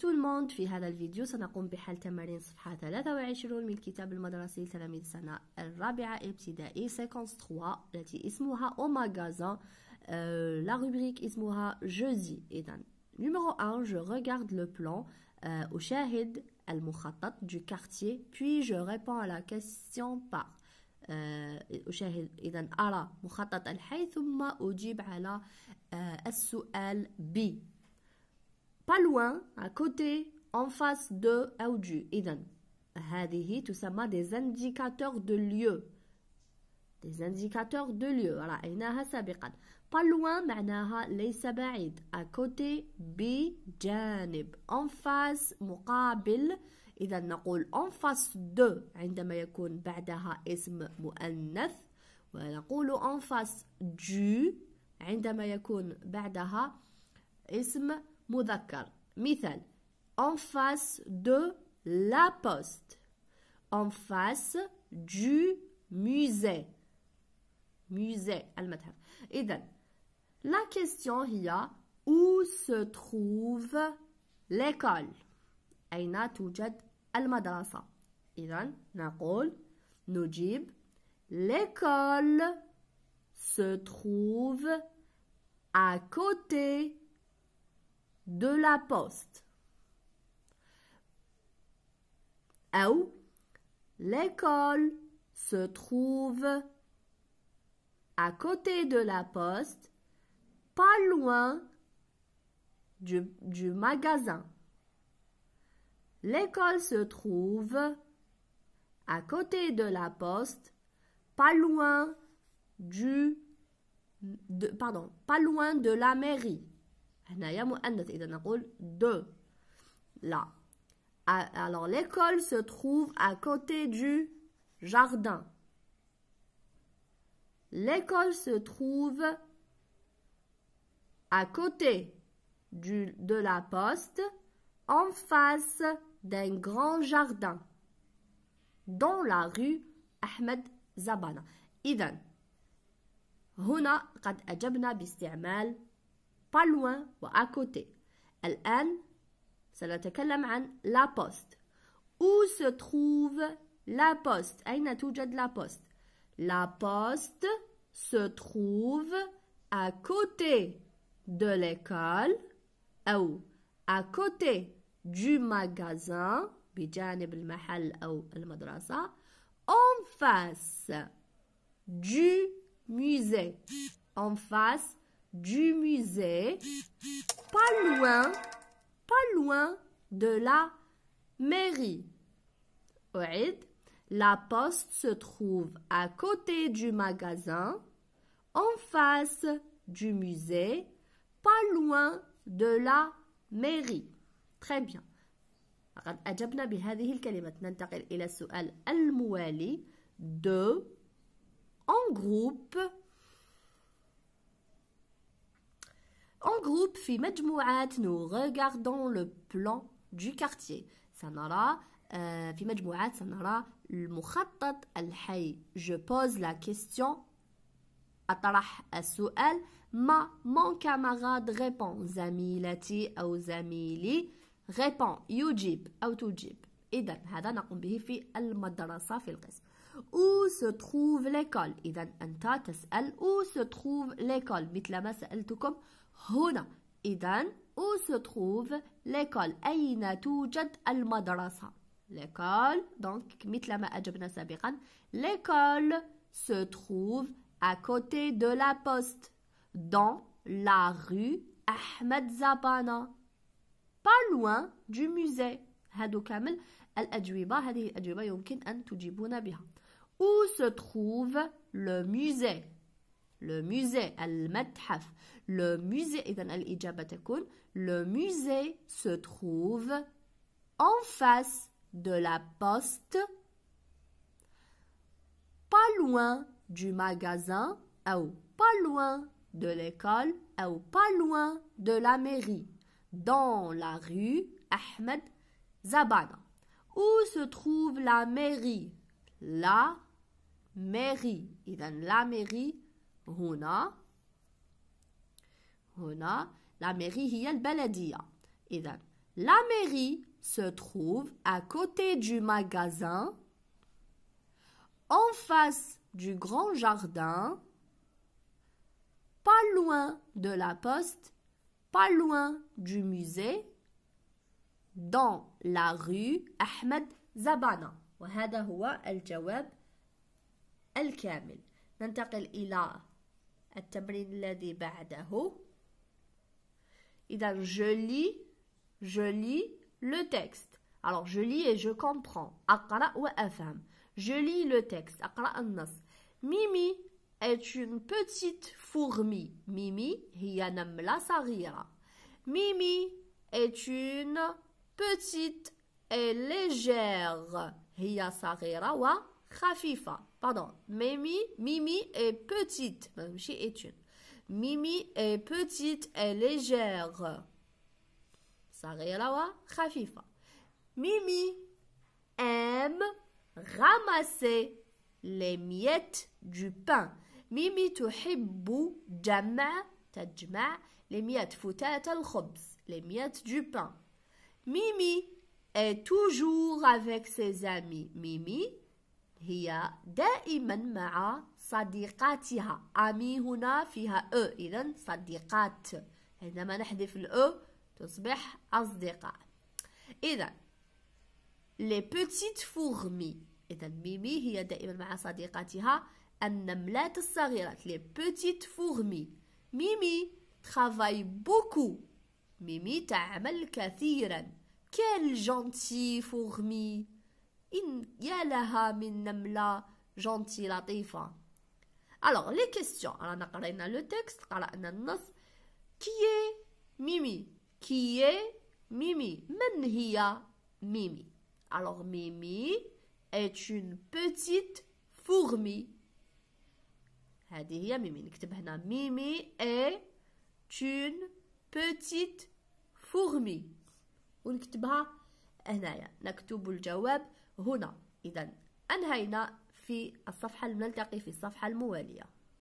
tout le monde في هذا الفيديو سنقوم بحل تمارين صفحة 23 من الكتاب المدرسي لتلاميذ السنة الرابعة ابتدائي سيكونس 3 التي اسمها au magasin euh, la اسمها جوزي إذا numéro 1 je regarde le plan أشاهد euh, المخطط du quartier puis je réponds à la question par أشاهد euh, إذا أرى مخطط الحي ثم أجيب على euh، السؤال بي pas loin, à côté, en face de ou du. tout ça m'a des indicateurs de lieu. Des indicateurs de lieu. رأيناها سابقا. Pas loin معناها ليس À côté, بجانب. En face, مقابل. nous نقول en face de عندما يكون بعدها Et مؤنث ونقول en face du عندما يكون بعدها اسم مذكر Mithal. en face de la poste en face du musée musée المتحف إذا la question a où se trouve l'école أين توجد المدرسة إذا نقول نجيب l'école se trouve à côté de la poste. où l'école se trouve à côté de la poste, pas loin du, magasin. L'école se trouve à côté de la poste, pas loin du pardon, pas loin de la mairie alors l'école se trouve à côté du jardin l'école se trouve à côté du, de la poste en face d'un grand jardin dans la rue Ahmed Zabana. إذا pas loin à côté. elle سنتكلم عن la poste. Où se trouve la poste أين de la poste La poste se trouve à côté de l'école ou à côté du magasin بجانب المحل أو المدرسة en face du musée en face du musée, pas loin, pas loin de la mairie. La poste se trouve à côté du magasin, en face du musée, pas loin de la mairie. Très bien. قد de en groupe En groupe, fi majmuat, nous regardons le plan du quartier. Sanara euh, fi majmuat, sanala, mukhatat al-hayy. Je pose la question. Atarah as-su'al. Ma mon camarade répond. Zamilati ou zamili répond. Youjib ou toujib. Idem. fi al est enseigné où se trouve l'école إذا أنت تسأل où se trouve l'école مثل ما سألتكم هنا إذا où se trouve l'école أين توجد المدرسة l'école donc مثل ما أجبنا سابقا l'école se trouve à côté de la poste dans la rue Ahmed Zabana pas loin du musée هادو كامل الأجوبة هذه الأجوبة يمكن أن تجيبون بها Où se trouve le musée Le musée, al Le musée, le musée se trouve en face de la poste, pas loin du magasin, ah ou pas loin de l'école, ah ou pas loin de la mairie, dans la rue Ahmed Zabada. Où se trouve la mairie La mairie. la mairie هنا هنا la mairie هي البلدية. la mairie se trouve à côté du magasin, en face du grand jardin, pas loin de la poste, pas loin du musée, dans la rue Ahmed Zabana. وهذا هو الجواب الكامل ننتقل إلى التمرين الذي بعده إذا je lis je lis le texte alors je lis et je comprends أقرأ وأفهم je lis le texte أقرأ النص ميمي est une petite fourmi ميمي هي نملة صغيرة ميمي est une petite et légère هي صغيرة و Khafifa, pardon, Mimi, Mimi est petite, bah, Mimi est petite et légère. Ça Khafifa. Mimi aime ramasser les miettes du pain. Mimi tuhibbu jama' tajma' les miettes futat les miettes du pain. Mimi est toujours avec ses amis. Mimi هي دائما مع صديقاتها أمي هنا فيها أ إذا صديقات عندما نحذف الأو تصبح أصدقاء إذا لي بوتيت فورمي إذا ميمي هي دائما مع صديقاتها النملات الصغيرات لي بوتيت فورمي ميمي ترافاي بوكو ميمي تعمل كثيرا كيل جونتي فورمي إن يا لها من نملة جنتي لطيفة ألوغ لي كيستيون رانا قرينا لو تيكست قرأنا النص كي ميمي كي ميمي من هي ميمي ألوغ ميمي est une بوتيت فورمي هادي هي ميمي نكتب هنا ميمي est une petite fourmi ونكتبها هنايا نكتب الجواب هنا إذا أنهينا في الصفحة نلتقي في الصفحة الموالية